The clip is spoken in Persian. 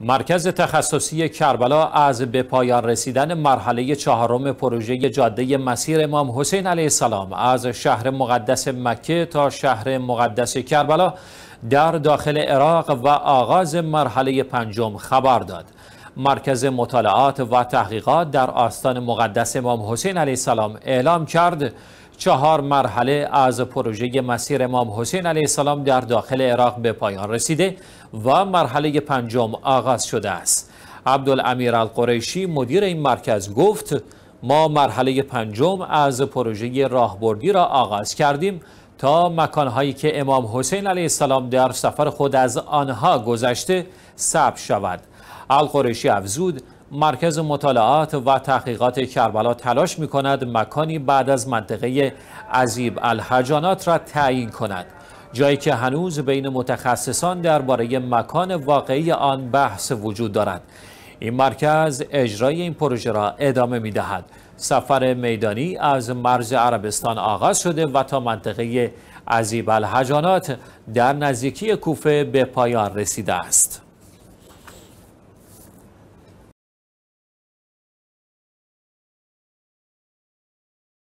مرکز تخصصی کربلا از به پایان رسیدن مرحله چهارم پروژه جاده مسیر امام حسین علیه السلام از شهر مقدس مکه تا شهر مقدس کربلا در داخل عراق و آغاز مرحله پنجم خبر داد. مرکز مطالعات و تحقیقات در آستان مقدس امام حسین علیه السلام اعلام کرد چهار مرحله از پروژه مسیر امام حسین علیه السلام در داخل عراق به پایان رسیده و مرحله پنجم آغاز شده است عبدالامیر القریشی مدیر این مرکز گفت ما مرحله پنجم از پروژه راهبردی را آغاز کردیم تا مکانهایی که امام حسین علیه السلام در سفر خود از آنها گذشته ثبت شود القرشی افزود مرکز مطالعات و تحقیقات کربلا تلاش می کند مکانی بعد از منطقه عزیب الحجانات را تعیین کند جایی که هنوز بین متخصصان درباره مکان واقعی آن بحث وجود دارد این مرکز اجرای این پروژه را ادامه می دهد. سفر میدانی از مرز عربستان آغاز شده و تا منطقه عزیب الحجانات در نزدیکی کوفه به پایان رسیده است.